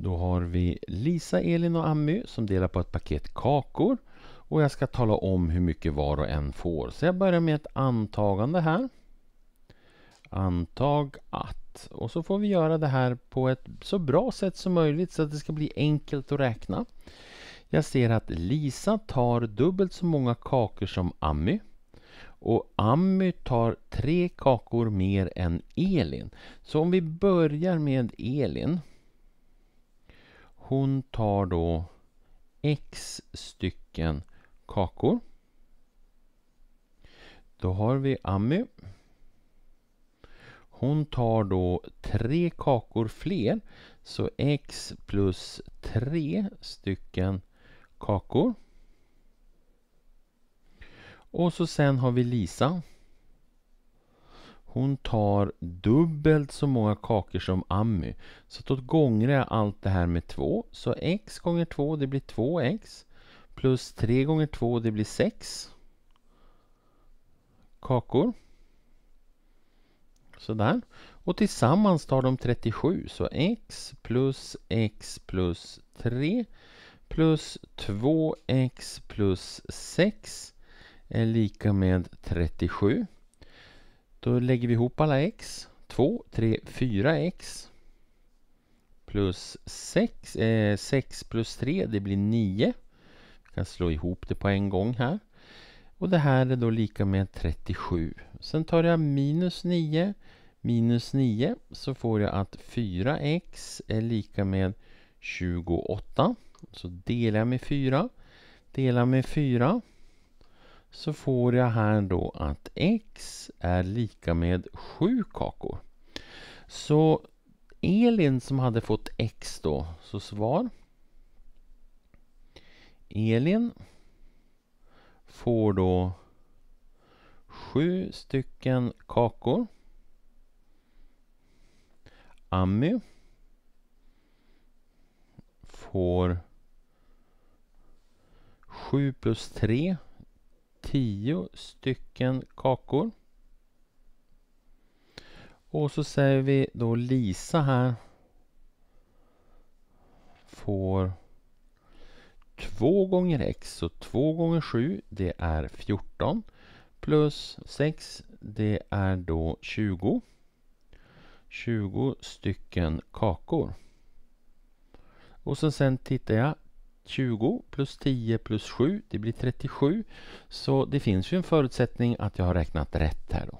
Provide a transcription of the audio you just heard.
Då har vi Lisa, Elin och Ammy som delar på ett paket kakor. Och jag ska tala om hur mycket var och en får. Så jag börjar med ett antagande här. Antag att. Och så får vi göra det här på ett så bra sätt som möjligt så att det ska bli enkelt att räkna. Jag ser att Lisa tar dubbelt så många kakor som Ammy. Och Ammy tar tre kakor mer än Elin. Så om vi börjar med Elin. Hon tar då x stycken kakor. Då har vi Ammy. Hon tar då tre kakor fler, så x plus tre stycken kakor. Och så sen har vi Lisa. Hon tar dubbelt så många kakor som Ammy. Så då gånger jag allt det här med 2. Så x gånger 2 det blir 2x. Plus 3 gånger 2 det blir 6 kakor. Sådär. Och tillsammans tar de 37. Så x plus x plus 3 plus 2x plus 6 är lika med 37. Då lägger vi ihop alla x. 2, 3, 4x plus 6. Eh, 6 plus 3, det blir 9. Vi kan slå ihop det på en gång här. Och det här är då lika med 37. Sen tar jag minus 9 minus 9 så får jag att 4x är lika med 28. Så delar jag med 4. Delar med 4 så får jag här då att x är lika med 7 kakor. Så Elin som hade fått x då, så svar Elin får då sju stycken kakor. Ammy får 7 plus 3 tio stycken kakor. Och så säger vi då Lisa här får 2 gånger x, så 2 gånger 7 det är 14 plus 6 det är då 20. 20 stycken kakor. Och så sen tittar jag 20 plus 10 plus 7, det blir 37. Så det finns ju en förutsättning att jag har räknat rätt här då.